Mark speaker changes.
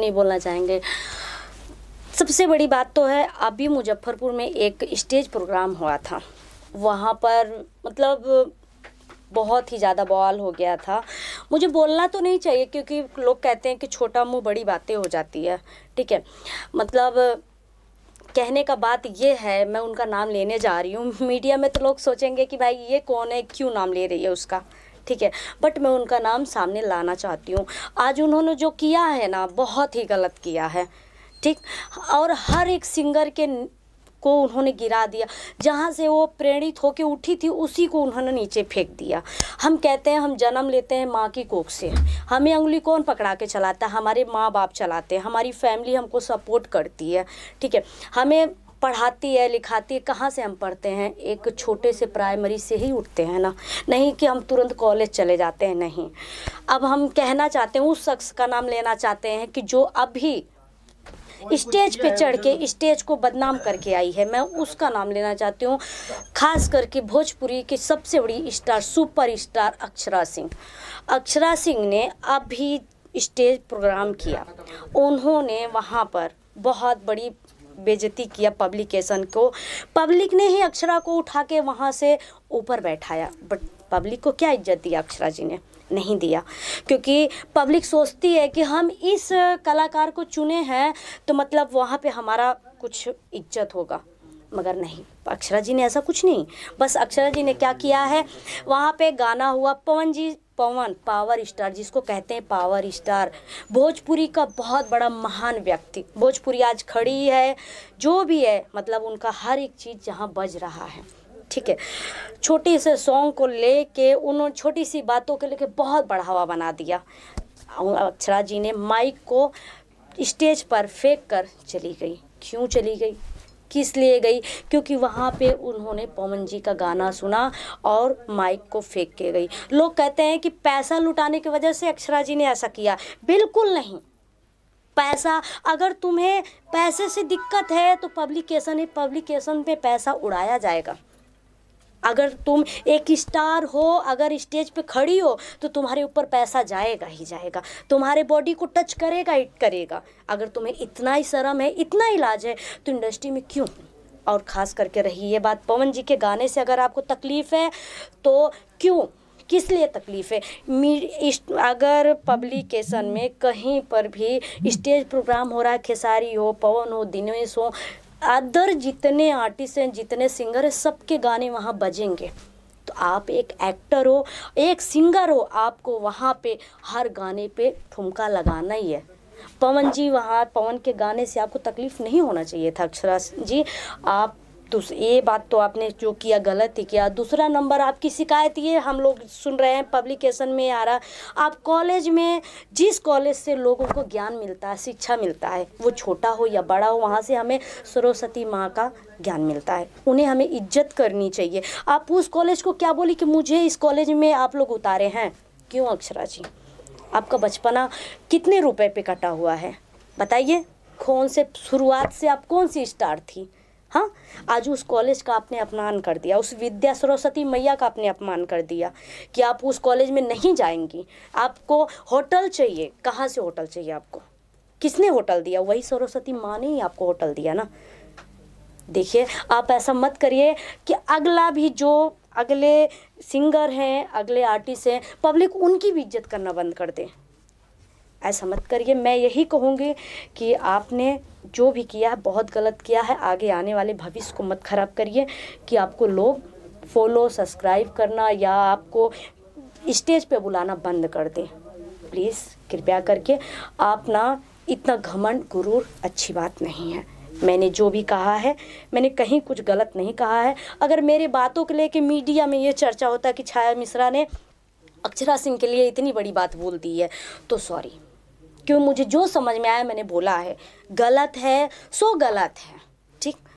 Speaker 1: नहीं बोलना चाहेंगे सबसे बड़ी बात तो है अभी मुजफ्फरपुर में एक स्टेज प्रोग्राम हुआ था वहाँ पर मतलब बहुत ही ज़्यादा बवाल हो गया था मुझे बोलना तो नहीं चाहिए क्योंकि लोग कहते हैं कि छोटा मुंह बड़ी बातें हो जाती है ठीक है मतलब कहने का बात ये है मैं उनका नाम लेने जा रही हूँ मीडिया में तो लोग सोचेंगे कि भाई ये कौन है क्यों नाम ले रही है उसका ठीक है बट मैं उनका नाम सामने लाना चाहती हूँ आज उन्होंने जो किया है ना बहुत ही गलत किया है ठीक और हर एक सिंगर के को उन्होंने गिरा दिया जहाँ से वो प्रेरित होकर उठी थी उसी को उन्होंने नीचे फेंक दिया हम कहते हैं हम जन्म लेते हैं माँ की कोख से हमें उंगली कौन पकड़ा के चलाता है हमारे माँ बाप चलाते हैं हमारी फैमिली हमको सपोर्ट करती है ठीक है हमें पढ़ाती है लिखाती है कहाँ से हम पढ़ते हैं एक छोटे से प्राइमरी से ही उठते हैं ना नहीं कि हम तुरंत कॉलेज चले जाते हैं नहीं अब हम कहना चाहते हैं उस शख्स का नाम लेना चाहते हैं कि जो अभी स्टेज पे चढ़ के स्टेज को बदनाम करके आई है मैं उसका नाम लेना चाहती हूँ खास करके भोजपुरी की सबसे बड़ी star super star Akshara Singh Akshara Singh ने अभी स्टेज प्रोग्राम किया उन्होंने वहाँ पर बहुत बड़ी बेजती किया पब्लिकेशन को पब्लिक ने ही अक्षरा को उठा के वहाँ से ऊपर बैठाया बट पब्लिक को क्या इज्जत दिया अक्षरा जी ने नहीं दिया क्योंकि पब्लिक सोचती है कि हम इस कलाकार को चुने हैं तो मतलब वहाँ पे हमारा कुछ इज्जत होगा मगर नहीं अक्षरा जी ने ऐसा कुछ नहीं बस अक्षरा जी ने क्या किया है वहाँ पे गाना हुआ पवन जी पवन पावर स्टार जिसको कहते हैं पावर स्टार भोजपुरी का बहुत बड़ा महान व्यक्ति भोजपुरी आज खड़ी है जो भी है मतलब उनका हर एक चीज़ जहाँ बज रहा है ठीक है छोटी से सॉन्ग को ले कर उन्होंने छोटी सी बातों को लेके बहुत बढ़ावा बना दिया अक्षरा जी ने माइक को स्टेज पर फेंक कर चली गई क्यों चली गई किस लिए गई क्योंकि वहाँ पे उन्होंने पवन जी का गाना सुना और माइक को फेंक के गई लोग कहते हैं कि पैसा लुटाने की वजह से अक्षरा जी ने ऐसा किया बिल्कुल नहीं पैसा अगर तुम्हें पैसे से दिक्कत है तो पब्लिकेशन है पब्लिकेशन पे पैसा उड़ाया जाएगा अगर तुम एक स्टार हो अगर स्टेज पे खड़ी हो तो तुम्हारे ऊपर पैसा जाएगा ही जाएगा तुम्हारे बॉडी को टच करेगा ही करेगा अगर तुम्हें इतना ही शर्म है इतना ही है तो इंडस्ट्री में क्यों और ख़ास करके रही ये बात पवन जी के गाने से अगर आपको तकलीफ़ है तो क्यों किस लिए तकलीफ़ है अगर पब्लिकेशन में कहीं पर भी स्टेज प्रोग्राम हो रहा है खेसारी हो पवन हो दिनेश हो अदर जितने आर्टिस्ट हैं जितने सिंगर हैं सबके गाने वहाँ बजेंगे तो आप एक एक्टर हो एक सिंगर हो आपको वहाँ पे हर गाने पे ठुमका लगाना ही है पवन जी वहाँ पवन के गाने से आपको तकलीफ़ नहीं होना चाहिए था अक्षरा जी आप तो ये बात तो आपने जो किया गलत ही किया दूसरा नंबर आपकी शिकायत ये हम लोग सुन रहे हैं पब्लिकेशन में आ रहा आप कॉलेज में जिस कॉलेज से लोगों को ज्ञान मिलता है शिक्षा मिलता है वो छोटा हो या बड़ा हो वहाँ से हमें सरस्वती माँ का ज्ञान मिलता है उन्हें हमें इज्जत करनी चाहिए आप उस कॉलेज को क्या बोली कि मुझे इस कॉलेज में आप लोग उतारे हैं क्यों अक्षरा जी आपका बचपना कितने रुपए पे कटा हुआ है बताइए कौन से शुरुआत से आप कौन सी स्टार थी हाँ आज उस कॉलेज का आपने अपमान कर दिया उस विद्या सरस्वती मैया का आपने अपमान कर दिया कि आप उस कॉलेज में नहीं जाएंगी आपको होटल चाहिए कहाँ से होटल चाहिए आपको किसने होटल दिया वही सरस्वती माँ ने ही आपको होटल दिया ना देखिए आप ऐसा मत करिए कि अगला भी जो अगले सिंगर हैं अगले आर्टिस्ट हैं पब्लिक उनकी भी इज्जत करना बंद कर दे ऐसा मत करिए मैं यही कहूँगी कि आपने जो भी किया है बहुत गलत किया है आगे आने वाले भविष्य को मत खराब करिए कि आपको लोग फॉलो सब्सक्राइब करना या आपको स्टेज पे बुलाना बंद कर दें प्लीज़ कृपया करके आप ना इतना घमंड गुरूर अच्छी बात नहीं है मैंने जो भी कहा है मैंने कहीं कुछ गलत नहीं कहा है अगर मेरे बातों को लेके मीडिया में ये चर्चा होता कि छाया मिश्रा ने अक्षरा सिंह के लिए इतनी बड़ी बात बोल दी है तो सॉरी क्यों मुझे जो समझ में आया मैंने बोला है गलत है सो गलत है ठीक